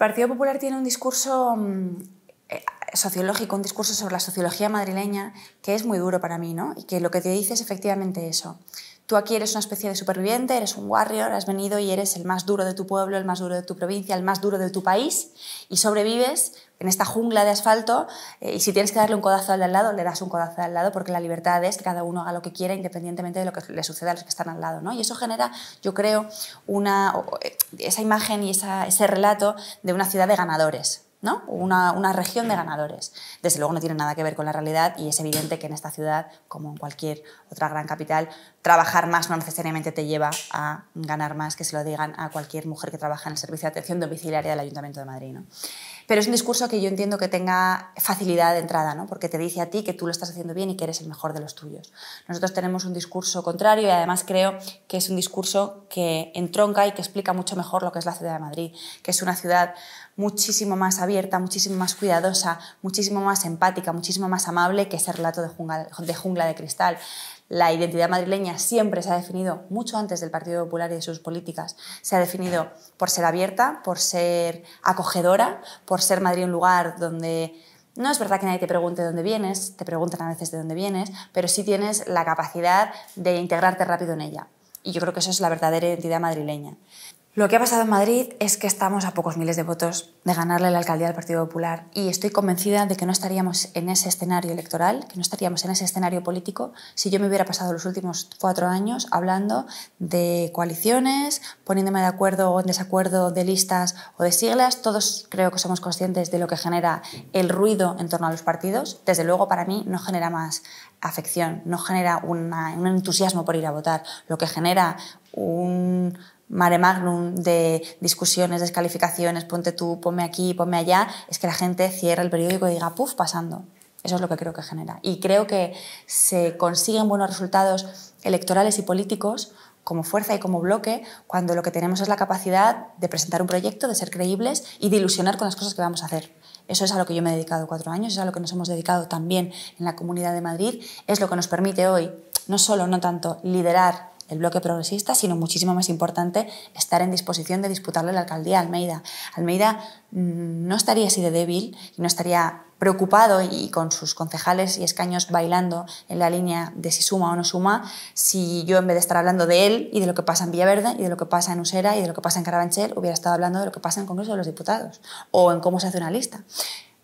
Partido Popular tiene un discurso mm, eh, sociológico, un discurso sobre la sociología madrileña que es muy duro para mí, ¿no? Y que lo que te dice es efectivamente eso. Tú aquí eres una especie de superviviente, eres un warrior, has venido y eres el más duro de tu pueblo, el más duro de tu provincia, el más duro de tu país y sobrevives en esta jungla de asfalto eh, y si tienes que darle un codazo al de lado, le das un codazo al lado porque la libertad es que cada uno haga lo que quiera independientemente de lo que le suceda a los que están al lado. ¿no? Y eso genera, yo creo, una, eh, esa imagen y ese relato de una ciudad de ganadores. Una, región de ganadores. Desde luego no tiene nada que ver con la realidad y es evidente que en esta ciudad, como en cualquier otra gran capital, trabajar más no necesariamente te lleva a ganar más, que se lo digan a cualquier mujer que trabaja en el servicio de atención domiciliaria del Ayuntamiento de Madrid. Pero es un discurso que yo entiendo que tenga facilidad de entrada, porque te dice a ti que tú lo estás haciendo bien y que eres el mejor de los tuyos. Nosotros tenemos un discurso contrario y además creo que es un discurso que entronca y que explica mucho mejor lo que es la ciudad de Madrid, que es una ciudad muchísimo más abierta, muchísimo más cuidadosa, muchísimo más empática, muchísimo más amable que ese relato de, jungla de cristal. La identidad madrileña siempre se ha definido, mucho antes del Partido Popular y de sus políticas, se ha definido por ser abierta, por ser acogedora, por ser Madrid un lugar donde no es verdad que nadie te pregunte de dónde vienes, te preguntan a veces de dónde vienes, pero sí tienes la capacidad de integrarte rápido en ella. Y yo creo que eso es la verdadera identidad madrileña. Lo que ha pasado en Madrid es que estamos a pocos miles de votos de ganarle la alcaldía al Partido Popular y estoy convencida de que no estaríamos en ese escenario electoral, que no estaríamos en ese escenario político si yo me hubiera pasado los últimos cuatro años hablando de coaliciones, poniéndome de acuerdo o en desacuerdo de listas o de siglas. Todos creo que somos conscientes de lo que genera el ruido en torno a los partidos. Desde luego para mí no genera más afección, no genera un entusiasmo por ir a votar. Lo que genera un mare magnum de discusiones, descalificaciones, ponte tú, ponme aquí, ponme allá, es que la gente cierra el periódico y diga, puff, pasando. Eso es lo que creo que genera. Y creo que se consiguen buenos resultados electorales y políticos como fuerza y como bloque cuando lo que tenemos es la capacidad de presentar un proyecto, de ser creíbles y de ilusionar con las cosas que vamos a hacer. Eso es a lo que yo me he dedicado cuatro años, es a lo que nos hemos dedicado también en la Comunidad de Madrid, es lo que nos permite hoy no solo, no tanto liderar el bloque progresista, sino muchísimo más importante estar en disposición de disputarle la alcaldía a Almeida. Almeida mm, no estaría así de débil y no estaría preocupado y con sus concejales y escaños bailando en la línea de si suma o no suma, si yo en vez de estar hablando de él y de lo que pasa en Villaverde y de lo que pasa en Usera y de lo que pasa en Carabanchel, hubiera estado hablando de lo que pasa en el Congreso de los Diputados o en cómo se hace una lista.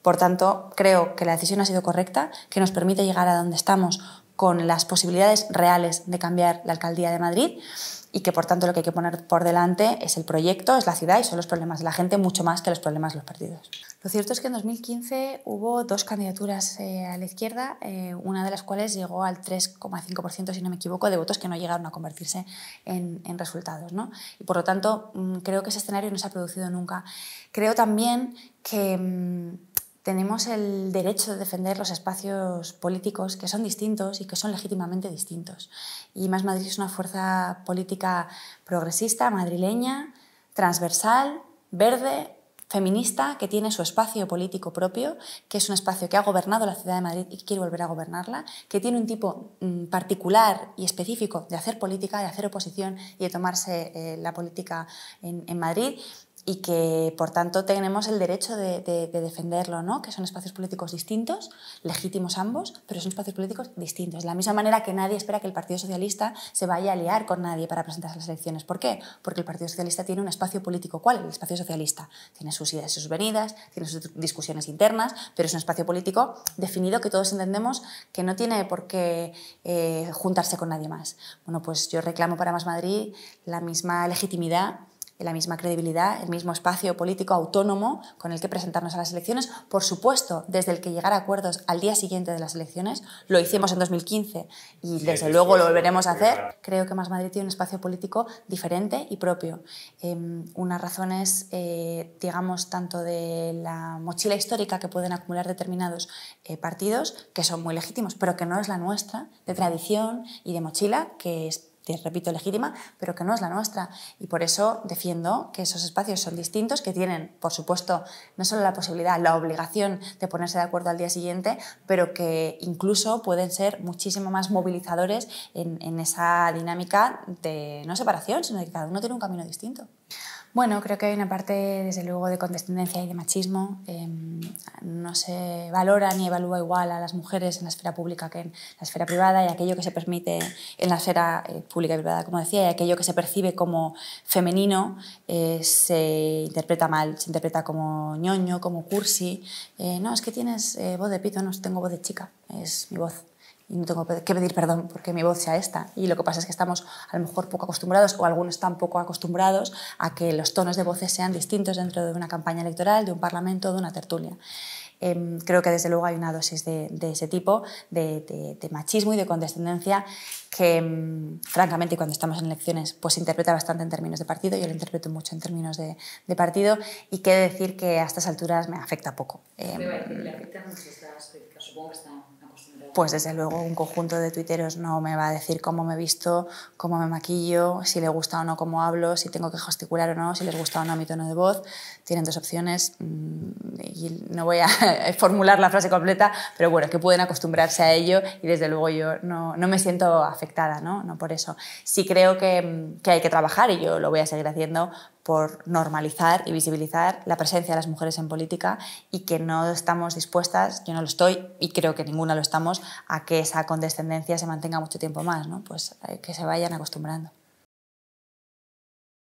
Por tanto, creo que la decisión ha sido correcta, que nos permite llegar a donde estamos con las posibilidades reales de cambiar la alcaldía de Madrid y que por tanto lo que hay que poner por delante es el proyecto, es la ciudad y son los problemas de la gente mucho más que los problemas de los partidos. Lo cierto es que en 2015 hubo dos candidaturas eh, a la izquierda, eh, una de las cuales llegó al 3,5%, si no me equivoco, de votos que no llegaron a convertirse en, en resultados. ¿no? Y por lo tanto, mm, creo que ese escenario no se ha producido nunca. Creo también que mm, tenemos el derecho de defender los espacios políticos que son distintos y que son legítimamente distintos. Y Más Madrid es una fuerza política progresista, madrileña, transversal, verde, feminista que tiene su espacio político propio, que es un espacio que ha gobernado la ciudad de Madrid y quiere volver a gobernarla, que tiene un tipo mm, particular y específico de hacer política, de hacer oposición y de tomarse eh, la política en Madrid y que por tanto tenemos el derecho de, defenderlo, ¿no? que son espacios políticos distintos, legítimos ambos, pero son espacios políticos distintos. De la misma manera que nadie espera que el Partido Socialista se vaya a aliar con nadie para presentarse a las elecciones. ¿Por qué? Porque el Partido Socialista tiene un espacio político. ¿Cuál? El espacio socialista. Tiene sus ideas y sus venidas, tiene sus discusiones internas, pero es un espacio político definido que todos entendemos que no tiene por qué eh, juntarse con nadie más. Bueno, pues yo reclamo para Más Madrid la misma legitimidad la misma credibilidad, el mismo espacio político autónomo con el que presentarnos a las elecciones. Por supuesto, desde el que llegara a acuerdos al día siguiente de las elecciones, lo hicimos en 2015 y desde luego lo volveremos a hacer. Creo que Más Madrid tiene un espacio político diferente y propio. Eh, una unas razones, eh, digamos, tanto de la mochila histórica que pueden acumular determinados eh, partidos, que son muy legítimos, pero que no es la nuestra, de tradición y de mochila, que es te repito, legítima, pero que no es la nuestra. Y por eso defiendo que esos espacios son distintos, que tienen, por supuesto, no solo la posibilidad, la obligación de ponerse de acuerdo al día siguiente, pero que incluso pueden ser muchísimo más movilizadores en, esa dinámica de no separación, sino de que cada uno tiene un camino distinto. Bueno, creo que hay una parte, desde luego, de condescendencia y de machismo. Em, no se valora ni evalúa igual a las mujeres en la esfera pública que en la esfera privada y aquello que se permite en la esfera eh, pública y privada, como decía, y aquello que se percibe como femenino eh, se interpreta mal, se interpreta como ñoño, como cursi. Eh, no, es que tienes voz de pito, no, tengo voz de chica, es mi voz y no tengo que pedir perdón porque mi voz sea esta. Y lo que pasa es que estamos a lo mejor poco acostumbrados o algunos están poco acostumbrados a que los tonos de voces sean distintos dentro de una campaña electoral, de un parlamento, de una tertulia. Em, creo que desde luego hay una dosis de, ese tipo, de, machismo y de condescendencia que, em, francamente, cuando estamos en elecciones, pues se interpreta bastante en términos de partido, yo lo interpreto mucho en términos de, partido, y qué decir que a estas alturas me afecta poco. Em, le mucho, supongo que pues desde luego un conjunto de tuiteros no me va a decir cómo me visto, cómo me maquillo, si le gusta o no cómo hablo, si tengo que gesticular o no, si les gusta o no mi tono de voz. Tienen dos opciones mm, y no voy a formular la frase completa, pero bueno, que pueden acostumbrarse a ello y desde luego yo no, me siento afectada, ¿no? no por eso. Sí creo que, mm, que hay que trabajar y yo lo voy a seguir haciendo por normalizar y visibilizar la presencia de las mujeres en política y que no estamos dispuestas, yo no lo estoy y creo que ninguna lo estamos, a que esa condescendencia se mantenga mucho tiempo más, ¿no? pues eh, que se vayan acostumbrando.